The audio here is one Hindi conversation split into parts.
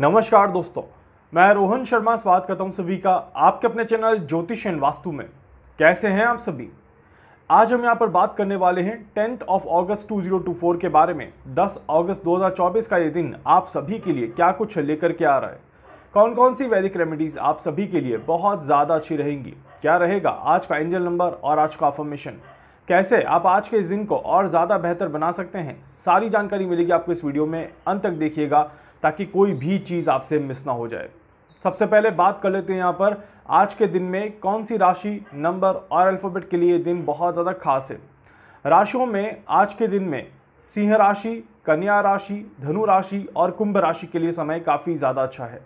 नमस्कार दोस्तों मैं रोहन शर्मा स्वागत करता हूँ सभी का आपके अपने चैनल ज्योतिष एंड वास्तु में कैसे हैं आप सभी आज हम यहाँ पर बात करने वाले हैं टेंथ ऑफ अगस्त 2024 के बारे में 10 अगस्त 2024 का ये दिन आप सभी के लिए क्या कुछ लेकर के आ रहा है कौन कौन सी वैदिक रेमेडीज़ आप सभी के लिए बहुत ज़्यादा अच्छी रहेंगी क्या रहेगा आज का एंजल नंबर और आज का अफॉर्मेशन कैसे आप आज के इस दिन को और ज़्यादा बेहतर बना सकते हैं सारी जानकारी मिलेगी आपको इस वीडियो में अंत तक देखिएगा ताकि कोई भी चीज़ आपसे मिस ना हो जाए सबसे पहले बात कर लेते हैं यहाँ पर आज के दिन में कौन सी राशि नंबर और अल्फ़ाबेट के लिए दिन बहुत ज़्यादा खास है राशियों में आज के दिन में सिंह राशि कन्या राशि धनु राशि और कुंभ राशि के लिए समय काफ़ी ज़्यादा अच्छा है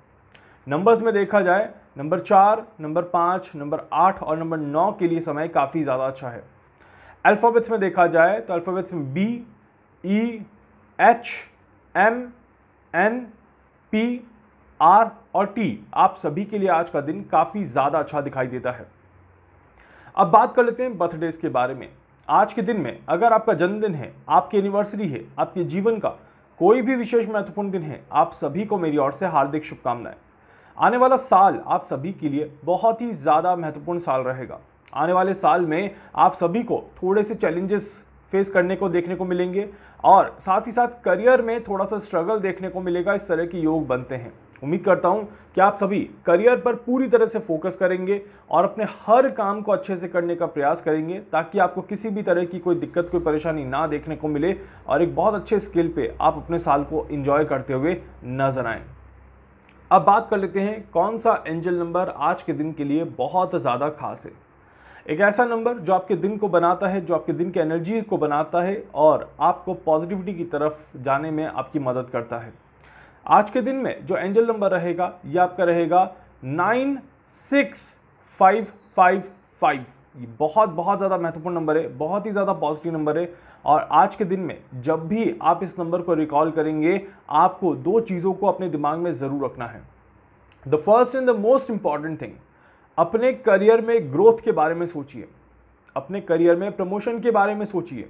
नंबर्स में देखा जाए नंबर चार नंबर पाँच नंबर आठ और नंबर नौ के लिए समय काफ़ी ज़्यादा अच्छा है अल्फ़ाबेट्स में देखा जाए तो अल्फ़ाबेट्स में B E H M N P R और टी आप सभी के लिए आज का दिन काफ़ी ज़्यादा अच्छा दिखाई देता है अब बात कर लेते हैं बर्थडेज के बारे में आज के दिन में अगर आपका जन्मदिन है आपकी एनिवर्सरी है आपके जीवन का कोई भी विशेष महत्वपूर्ण दिन है आप सभी को मेरी ओर से हार्दिक शुभकामनाएं आने वाला साल आप सभी के लिए बहुत ही ज़्यादा महत्वपूर्ण साल रहेगा आने वाले साल में आप सभी को थोड़े से चैलेंजेस फेस करने को देखने को मिलेंगे और साथ ही साथ करियर में थोड़ा सा स्ट्रगल देखने को मिलेगा इस तरह के योग बनते हैं उम्मीद करता हूं कि आप सभी करियर पर पूरी तरह से फोकस करेंगे और अपने हर काम को अच्छे से करने का प्रयास करेंगे ताकि आपको किसी भी तरह की कोई दिक्कत कोई परेशानी ना देखने को मिले और एक बहुत अच्छे स्किल पे आप अपने साल को इंजॉय करते हुए नजर आएँ अब बात कर लेते हैं कौन सा एंजल नंबर आज के दिन के लिए बहुत ज़्यादा खास है एक ऐसा नंबर जो आपके दिन को बनाता है जो आपके दिन की एनर्जी को बनाता है और आपको पॉजिटिविटी की तरफ जाने में आपकी मदद करता है आज के दिन में जो एंजल नंबर रहेगा ये आपका रहेगा nine six five five five ये बहुत बहुत ज़्यादा महत्वपूर्ण नंबर है बहुत ही ज़्यादा पॉजिटिव नंबर है और आज के दिन में जब भी आप इस नंबर को रिकॉल करेंगे आपको दो चीज़ों को अपने दिमाग में ज़रूर रखना है the first and the most important thing अपने करियर में ग्रोथ के बारे में सोचिए अपने करियर में प्रमोशन के बारे में सोचिए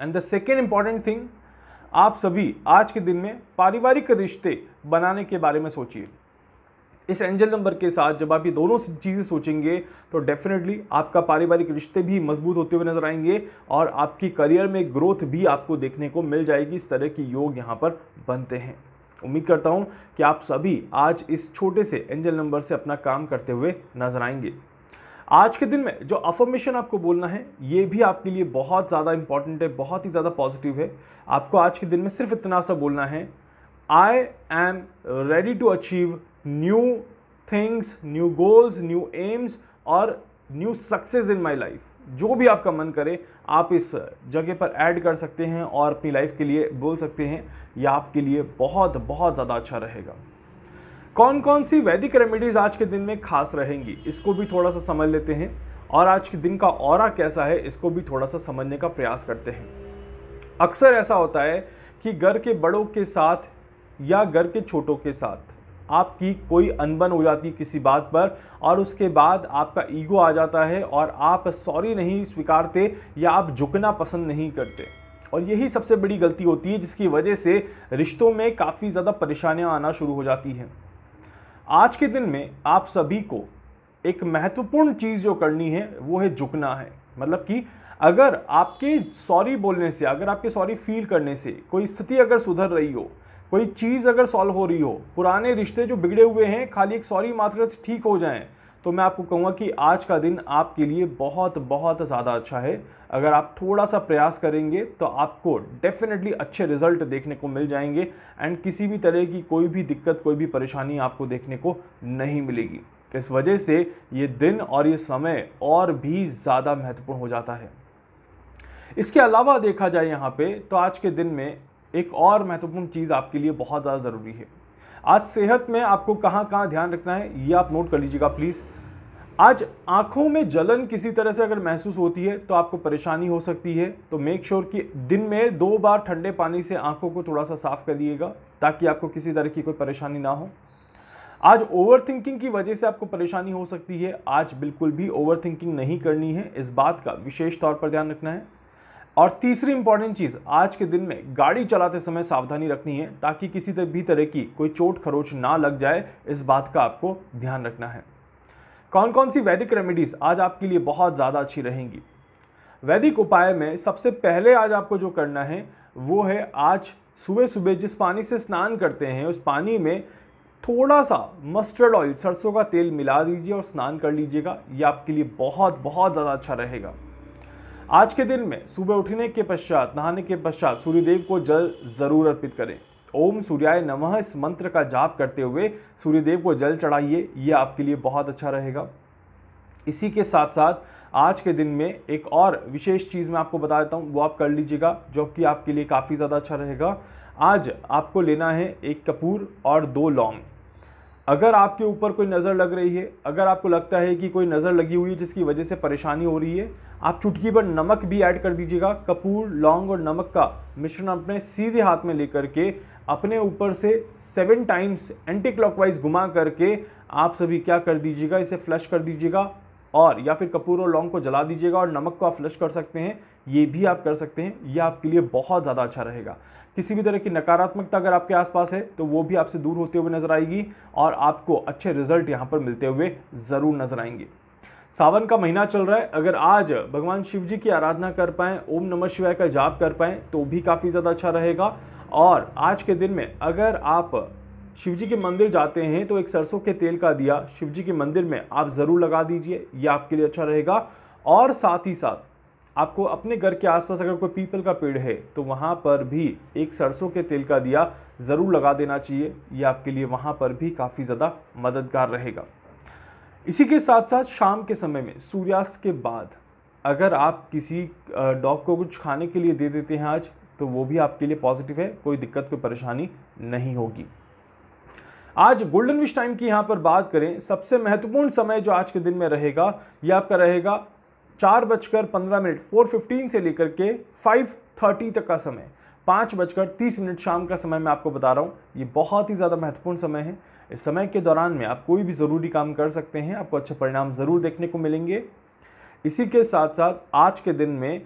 and the second important thing आप सभी आज के दिन में पारिवारिक रिश्ते बनाने के बारे में सोचिए इस एंजल नंबर के साथ जब आप ये दोनों चीज़ें सोचेंगे तो डेफिनेटली आपका पारिवारिक रिश्ते भी मजबूत होते हुए नजर आएंगे और आपकी करियर में ग्रोथ भी आपको देखने को मिल जाएगी इस तरह के योग यहाँ पर बनते हैं उम्मीद करता हूँ कि आप सभी आज इस छोटे से एंजल नंबर से अपना काम करते हुए नजर आएंगे आज के दिन में जो अफर्मेशन आपको बोलना है ये भी आपके लिए बहुत ज़्यादा इंपॉर्टेंट है बहुत ही ज़्यादा पॉजिटिव है आपको आज के दिन में सिर्फ इतना सा बोलना है I am ready to achieve new things new goals new aims और new success in my life जो भी आपका मन करे आप इस जगह पर ऐड कर सकते हैं और अपनी लाइफ के लिए बोल सकते हैं यह आपके लिए बहुत बहुत ज़्यादा अच्छा रहेगा कौन कौन सी वैदिक रेमेडीज़ आज के दिन में खास रहेंगी इसको भी थोड़ा सा समझ लेते हैं और आज के दिन का और कैसा है इसको भी थोड़ा सा समझने का प्रयास करते हैं अक्सर ऐसा होता है कि घर के बड़ों के साथ या घर के छोटों के साथ आपकी कोई अनबन हो जाती किसी बात पर और उसके बाद आपका ईगो आ जाता है और आप सॉरी नहीं स्वीकारते या आप झुकना पसंद नहीं करते और यही सबसे बड़ी गलती होती है जिसकी वजह से रिश्तों में काफ़ी ज़्यादा परेशानियाँ आना शुरू हो जाती हैं आज के दिन में आप सभी को एक महत्वपूर्ण चीज़ जो करनी है वो है झुकना है मतलब कि अगर आपके सॉरी बोलने से अगर आपके सॉरी फील करने से कोई स्थिति अगर सुधर रही हो कोई चीज़ अगर सॉल्व हो रही हो पुराने रिश्ते जो बिगड़े हुए हैं खाली एक सॉरी मात्रा से ठीक हो जाएं तो मैं आपको कहूँगा कि आज का दिन आपके लिए बहुत बहुत ज़्यादा अच्छा है अगर आप थोड़ा सा प्रयास करेंगे तो आपको डेफिनेटली अच्छे रिजल्ट देखने को मिल जाएंगे एंड किसी भी तरह की कोई भी दिक्कत कोई भी परेशानी आपको देखने को नहीं मिलेगी इस वजह से ये दिन और ये समय और भी ज़्यादा महत्वपूर्ण हो जाता है इसके अलावा देखा जाए यहाँ पे तो आज के दिन में एक और महत्वपूर्ण चीज़ आपके लिए बहुत ज़्यादा ज़रूरी है आज सेहत में आपको कहाँ कहाँ ध्यान रखना है ये आप नोट कर लीजिएगा प्लीज़ आज आंखों में जलन किसी तरह से अगर महसूस होती है तो आपको परेशानी हो सकती है तो मेक श्योर sure कि दिन में दो बार ठंडे पानी से आंखों को थोड़ा सा साफ करिएगा ताकि आपको किसी तरह की कोई परेशानी ना हो आज ओवरथिंकिंग की वजह से आपको परेशानी हो सकती है आज बिल्कुल भी ओवरथिंकिंग नहीं करनी है इस बात का विशेष तौर पर ध्यान रखना है और तीसरी इंपॉर्टेंट चीज़ आज के दिन में गाड़ी चलाते समय सावधानी रखनी है ताकि किसी भी तरह की कोई चोट खरोच ना लग जाए इस बात का आपको ध्यान रखना है कौन कौन सी वैदिक रेमेडीज़ आज आपके लिए बहुत ज़्यादा अच्छी रहेंगी वैदिक उपाय में सबसे पहले आज आपको जो करना है वो है आज सुबह सुबह जिस पानी से स्नान करते हैं उस पानी में थोड़ा सा मस्टर्ड ऑयल सरसों का तेल मिला दीजिए और स्नान कर लीजिएगा ये आपके लिए बहुत बहुत ज़्यादा अच्छा रहेगा आज के दिन में सुबह उठने के पश्चात नहाने के पश्चात सूर्यदेव को जल जरूर अर्पित करें ओम सूर्याय नमः इस मंत्र का जाप करते हुए सूर्यदेव को जल चढ़ाइए ये आपके लिए बहुत अच्छा रहेगा इसी के साथ साथ आज के दिन में एक और विशेष चीज़ मैं आपको बता देता हूँ वो आप कर लीजिएगा जो कि आपके लिए काफ़ी ज़्यादा अच्छा रहेगा आज आपको लेना है एक कपूर और दो लौंग अगर आपके ऊपर कोई नज़र लग रही है अगर आपको लगता है कि कोई नज़र लगी हुई है जिसकी वजह से परेशानी हो रही है आप चुटकी पर नमक भी ऐड कर दीजिएगा कपूर लौंग और नमक का मिश्रण अपने सीधे हाथ में लेकर के अपने ऊपर से सेवन टाइम्स एंटी क्लॉकवाइज घुमा करके आप सभी क्या कर दीजिएगा इसे फ्लश कर दीजिएगा और या फिर कपूर और लौंग को जला दीजिएगा और नमक को आप फ्लश कर सकते हैं ये भी आप कर सकते हैं ये आपके लिए बहुत ज़्यादा अच्छा रहेगा किसी भी तरह की नकारात्मकता अगर आपके आसपास है तो वो भी आपसे दूर होते हुए नज़र आएगी और आपको अच्छे रिजल्ट यहाँ पर मिलते हुए ज़रूर नज़र आएंगे सावन का महीना चल रहा है अगर आज भगवान शिव जी की आराधना कर पाएँ ओम नमः शिवाय का जाप कर पाएँ तो भी काफ़ी ज़्यादा अच्छा रहेगा और आज के दिन में अगर आप शिव जी के मंदिर जाते हैं तो एक सरसों के तेल का दिया शिव जी के मंदिर में आप ज़रूर लगा दीजिए ये आपके लिए अच्छा रहेगा और साथ ही साथ आपको अपने घर के आसपास अगर कोई पीपल का पेड़ है तो वहाँ पर भी एक सरसों के तेल का दिया ज़रूर लगा देना चाहिए ये आपके लिए वहाँ पर भी काफ़ी ज़्यादा मददगार रहेगा इसी के साथ साथ शाम के समय में सूर्यास्त के बाद अगर आप किसी डॉग को कुछ खाने के लिए दे देते हैं आज तो वो भी आपके लिए पॉजिटिव है कोई दिक्कत कोई परेशानी नहीं होगी आज गोल्डन विश टाइम की यहाँ पर बात करें सबसे महत्वपूर्ण समय जो आज के दिन में रहेगा ये आपका रहेगा चार बजकर पंद्रह मिनट फोर फिफ्टीन से लेकर के फाइव थर्टी तक का समय पाँच बजकर तीस मिनट शाम का समय मैं आपको बता रहा हूँ ये बहुत ही ज़्यादा महत्वपूर्ण समय है इस समय के दौरान में आप कोई भी ज़रूरी काम कर सकते हैं आपको अच्छे परिणाम ज़रूर देखने को मिलेंगे इसी के साथ साथ आज के दिन में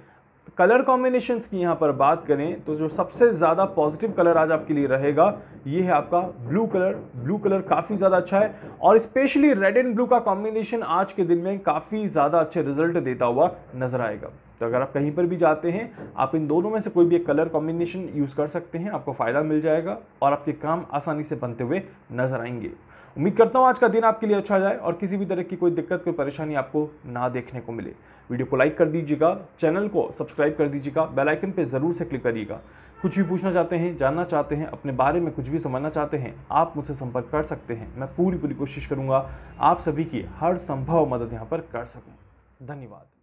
कलर कॉम्बिनेशन की यहाँ पर बात करें तो जो सबसे ज़्यादा पॉजिटिव कलर आज आपके लिए रहेगा ये है आपका ब्लू कलर ब्लू कलर काफ़ी ज़्यादा अच्छा है और स्पेशली रेड एंड ब्लू का कॉम्बिनेशन आज के दिन में काफ़ी ज़्यादा अच्छे रिजल्ट देता हुआ नज़र आएगा तो अगर आप कहीं पर भी जाते हैं आप इन दोनों में से कोई भी एक कलर कॉम्बिनेशन यूज़ कर सकते हैं आपको फ़ायदा मिल जाएगा और आपके काम आसानी से बनते हुए नज़र आएंगे उम्मीद करता हूँ आज का दिन आपके लिए अच्छा जाए और किसी भी तरह की कोई दिक्कत कोई परेशानी आपको ना देखने को मिले वीडियो को लाइक कर दीजिएगा चैनल को सब्सक्राइब कर दीजिएगा बेल आइकन पे ज़रूर से क्लिक करिएगा कुछ भी पूछना चाहते हैं जानना चाहते हैं अपने बारे में कुछ भी समझना चाहते हैं आप मुझसे संपर्क कर सकते हैं मैं पूरी पूरी कोशिश करूँगा आप सभी की हर संभव मदद यहाँ पर कर सकूँ धन्यवाद